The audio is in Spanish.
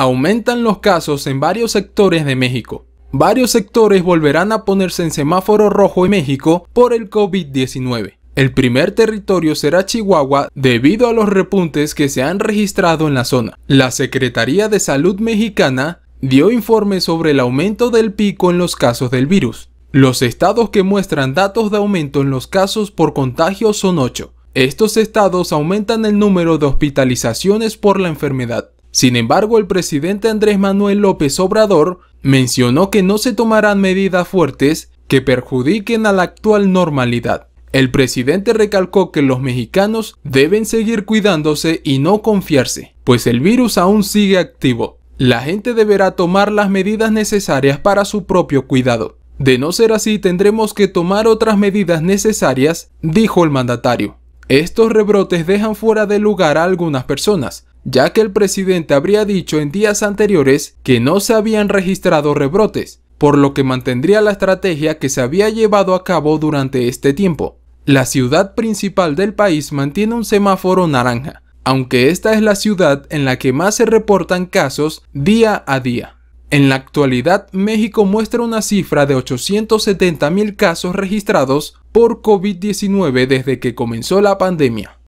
aumentan los casos en varios sectores de México. Varios sectores volverán a ponerse en semáforo rojo en México por el COVID-19. El primer territorio será Chihuahua debido a los repuntes que se han registrado en la zona. La Secretaría de Salud mexicana dio informe sobre el aumento del pico en los casos del virus. Los estados que muestran datos de aumento en los casos por contagio son 8. Estos estados aumentan el número de hospitalizaciones por la enfermedad. Sin embargo, el presidente Andrés Manuel López Obrador mencionó que no se tomarán medidas fuertes que perjudiquen a la actual normalidad. El presidente recalcó que los mexicanos deben seguir cuidándose y no confiarse, pues el virus aún sigue activo. La gente deberá tomar las medidas necesarias para su propio cuidado. De no ser así, tendremos que tomar otras medidas necesarias, dijo el mandatario. Estos rebrotes dejan fuera de lugar a algunas personas, ya que el presidente habría dicho en días anteriores que no se habían registrado rebrotes, por lo que mantendría la estrategia que se había llevado a cabo durante este tiempo. La ciudad principal del país mantiene un semáforo naranja, aunque esta es la ciudad en la que más se reportan casos día a día. En la actualidad, México muestra una cifra de 870.000 casos registrados por COVID-19 desde que comenzó la pandemia.